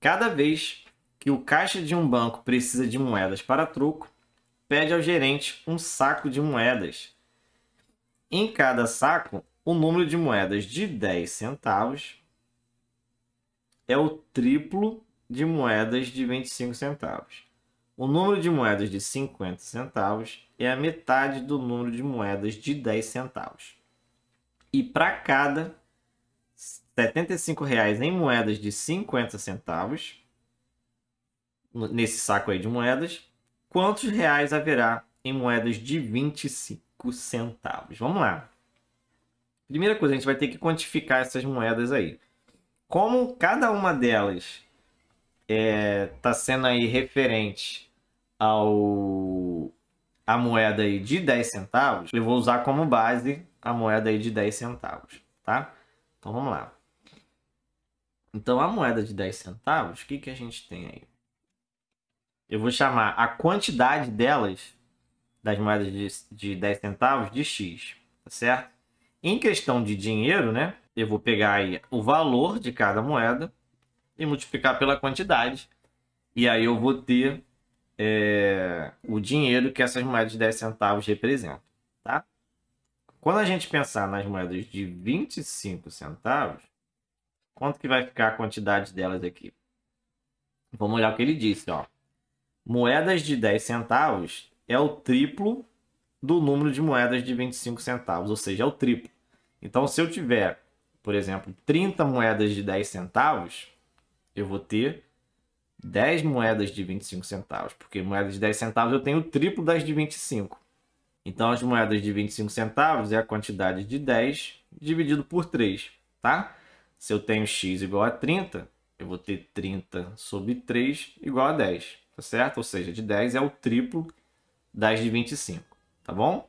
Cada vez que o caixa de um banco precisa de moedas para troco, pede ao gerente um saco de moedas. Em cada saco, o número de moedas de 10 centavos é o triplo de moedas de 25 centavos. O número de moedas de 50 centavos é a metade do número de moedas de 10 centavos. E para cada R$ reais em moedas de 50 centavos, nesse saco aí de moedas, quantos reais haverá em moedas de 25 centavos? Vamos lá. Primeira coisa, a gente vai ter que quantificar essas moedas aí. Como cada uma delas está é, tá sendo aí referente ao a moeda aí de 10 centavos, eu vou usar como base a moeda aí de 10 centavos, tá? Então vamos lá. Então, a moeda de 10 centavos, o que, que a gente tem aí? Eu vou chamar a quantidade delas, das moedas de, de 10 centavos, de X, tá certo? Em questão de dinheiro, né? Eu vou pegar aí o valor de cada moeda e multiplicar pela quantidade. E aí eu vou ter é, o dinheiro que essas moedas de 10 centavos representam, tá? Quando a gente pensar nas moedas de 25 centavos, Quanto que vai ficar a quantidade delas aqui? Vamos olhar o que ele disse, ó. Moedas de 10 centavos é o triplo do número de moedas de 25 centavos, ou seja, é o triplo. Então, se eu tiver, por exemplo, 30 moedas de 10 centavos, eu vou ter 10 moedas de 25 centavos, porque moedas de 10 centavos eu tenho o triplo das de 25. Então, as moedas de 25 centavos é a quantidade de 10 dividido por 3, tá? Se eu tenho x igual a 30, eu vou ter 30 sobre 3 igual a 10, tá certo? Ou seja, de 10 é o triplo das de 25, tá bom?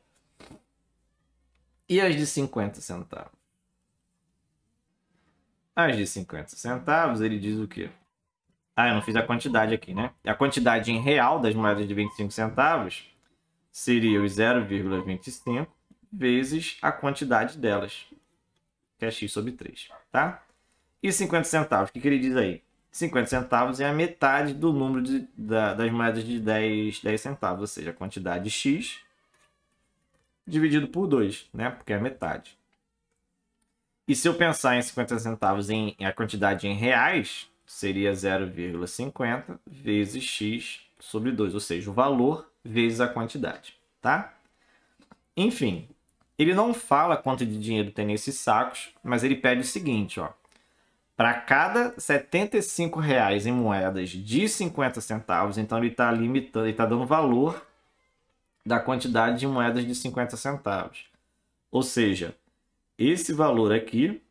E as de 50 centavos? As de 50 centavos, ele diz o quê? Ah, eu não fiz a quantidade aqui, né? A quantidade em real das moedas de 25 centavos seria os 0,25 vezes a quantidade delas que é x sobre 3, tá? E 50 centavos, o que, que ele diz aí? 50 centavos é a metade do número de, da, das moedas de 10, 10 centavos, ou seja, a quantidade de x dividido por 2, né? Porque é a metade. E se eu pensar em 50 centavos em, em a quantidade em reais, seria 0,50 vezes x sobre 2, ou seja, o valor vezes a quantidade, tá? Enfim, ele não fala quanto de dinheiro tem nesses sacos, mas ele pede o seguinte, ó. Para cada R$ 75,00 em moedas de 50 centavos, então ele está limitando, ele está dando valor da quantidade de moedas de 50 centavos. Ou seja, esse valor aqui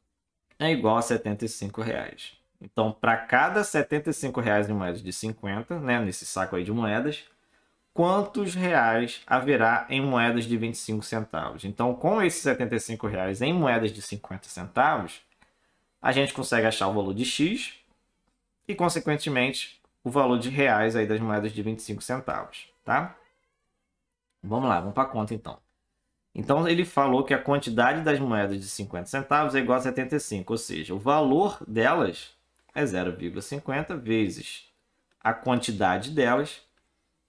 é igual a R$ 75,00. Então, para cada R$ 75,00 em moedas de 50, né, nesse saco aí de moedas, quantos reais haverá em moedas de 25 centavos. Então, com esses 75 reais em moedas de 50 centavos, a gente consegue achar o valor de X e, consequentemente, o valor de reais aí das moedas de 25 centavos, tá? Vamos lá, vamos para a conta então. Então ele falou que a quantidade das moedas de 50 centavos é igual a 75, ou seja, o valor delas é 0,50 vezes a quantidade delas,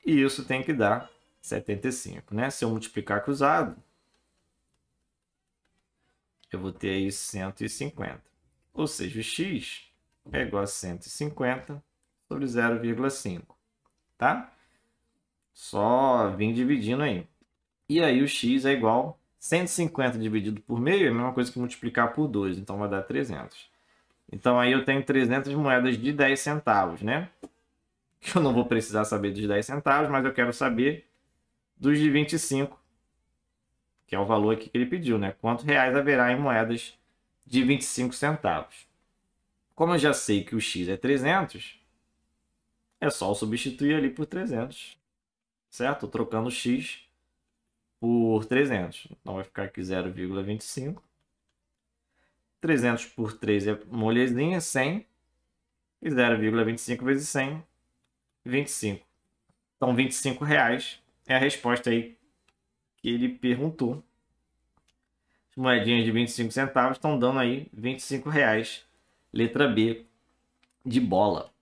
e isso tem que dar 75, né? Se eu multiplicar cruzado, eu vou ter aí 150. Ou seja, o x é igual a 150 sobre 0,5, tá? Só vim dividindo aí. E aí o x é igual a 150 dividido por meio é a mesma coisa que multiplicar por 2, então vai dar 300. Então aí eu tenho 300 moedas de 10 centavos, né? que eu não vou precisar saber dos 10 centavos, mas eu quero saber dos de 25, que é o valor aqui que ele pediu, né? Quantos reais haverá em moedas de 25 centavos? Como eu já sei que o x é 300, é só substituir ali por 300, certo? Trocando o x por 300. Então vai ficar aqui 0,25. 300 por 3 é molezinha, 100. E 0,25 vezes 100 25. Então, 25 reais é a resposta aí que ele perguntou. As moedinhas de 25 centavos estão dando aí 25 reais. Letra B de bola.